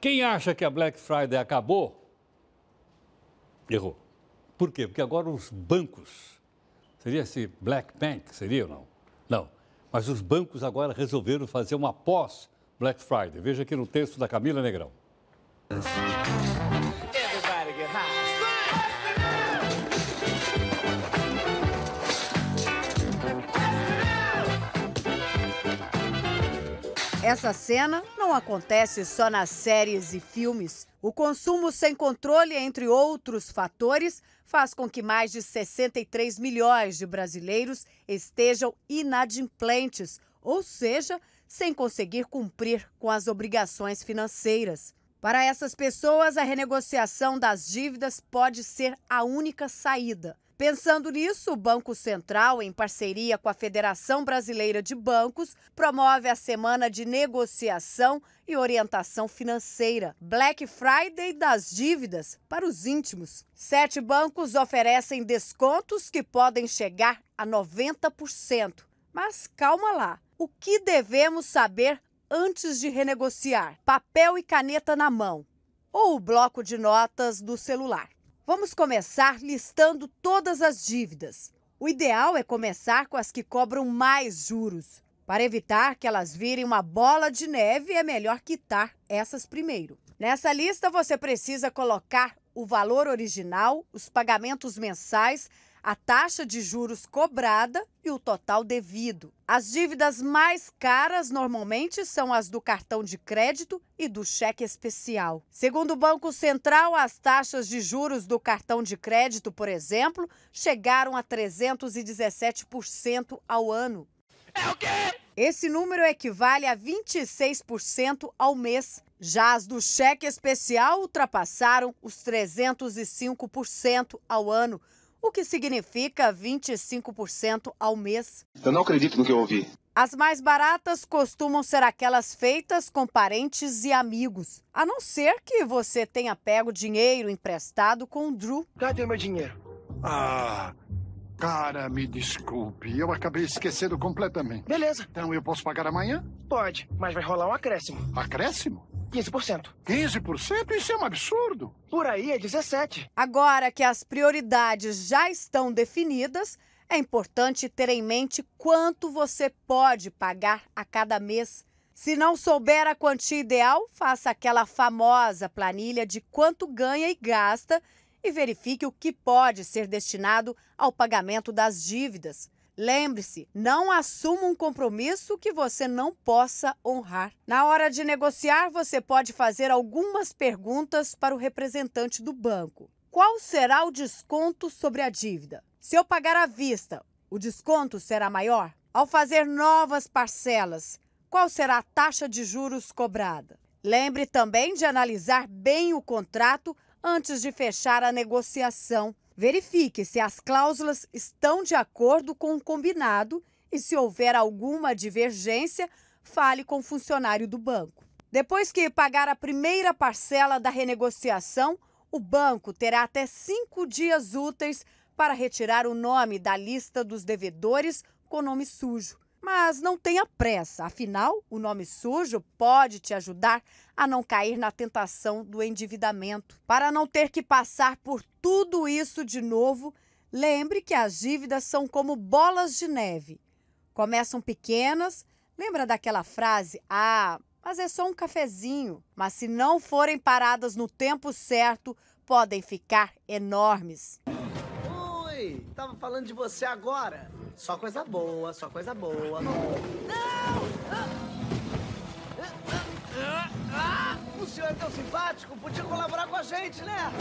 Quem acha que a Black Friday acabou, errou. Por quê? Porque agora os bancos, seria esse assim, Black Bank, seria ou não? Não. Mas os bancos agora resolveram fazer uma pós-Black Friday. Veja aqui no texto da Camila Negrão. Everybody get high. Essa cena não acontece só nas séries e filmes. O consumo sem controle, entre outros fatores, faz com que mais de 63 milhões de brasileiros estejam inadimplentes, ou seja, sem conseguir cumprir com as obrigações financeiras. Para essas pessoas, a renegociação das dívidas pode ser a única saída. Pensando nisso, o Banco Central, em parceria com a Federação Brasileira de Bancos, promove a semana de negociação e orientação financeira, Black Friday das dívidas para os íntimos. Sete bancos oferecem descontos que podem chegar a 90%. Mas calma lá, o que devemos saber antes de renegociar? Papel e caneta na mão ou o bloco de notas do celular. Vamos começar listando todas as dívidas. O ideal é começar com as que cobram mais juros. Para evitar que elas virem uma bola de neve, é melhor quitar essas primeiro. Nessa lista, você precisa colocar o valor original, os pagamentos mensais, a taxa de juros cobrada e o total devido. As dívidas mais caras normalmente são as do cartão de crédito e do cheque especial. Segundo o Banco Central, as taxas de juros do cartão de crédito, por exemplo, chegaram a 317% ao ano. É o quê? Esse número equivale a 26% ao mês. Já as do cheque especial ultrapassaram os 305% ao ano o que significa 25% ao mês. Eu não acredito no que eu ouvi. As mais baratas costumam ser aquelas feitas com parentes e amigos. A não ser que você tenha pego dinheiro emprestado com o Drew. Cadê meu dinheiro? Ah, cara, me desculpe. Eu acabei esquecendo completamente. Beleza. Então eu posso pagar amanhã? Pode, mas vai rolar um acréscimo. Acréscimo? 15%. 15%? Isso é um absurdo. Por aí é 17%. Agora que as prioridades já estão definidas, é importante ter em mente quanto você pode pagar a cada mês. Se não souber a quantia ideal, faça aquela famosa planilha de quanto ganha e gasta e verifique o que pode ser destinado ao pagamento das dívidas. Lembre-se, não assuma um compromisso que você não possa honrar. Na hora de negociar, você pode fazer algumas perguntas para o representante do banco. Qual será o desconto sobre a dívida? Se eu pagar à vista, o desconto será maior? Ao fazer novas parcelas, qual será a taxa de juros cobrada? Lembre também de analisar bem o contrato antes de fechar a negociação. Verifique se as cláusulas estão de acordo com o combinado e se houver alguma divergência, fale com o funcionário do banco. Depois que pagar a primeira parcela da renegociação, o banco terá até cinco dias úteis para retirar o nome da lista dos devedores com nome sujo. Mas não tenha pressa, afinal, o nome sujo pode te ajudar a não cair na tentação do endividamento. Para não ter que passar por tudo isso de novo, lembre que as dívidas são como bolas de neve. Começam pequenas, lembra daquela frase: ah, mas é só um cafezinho. Mas se não forem paradas no tempo certo, podem ficar enormes. Oi, tava falando de você agora. Só coisa boa, só coisa boa. Não! O senhor é tão simpático, podia colaborar com a gente, né?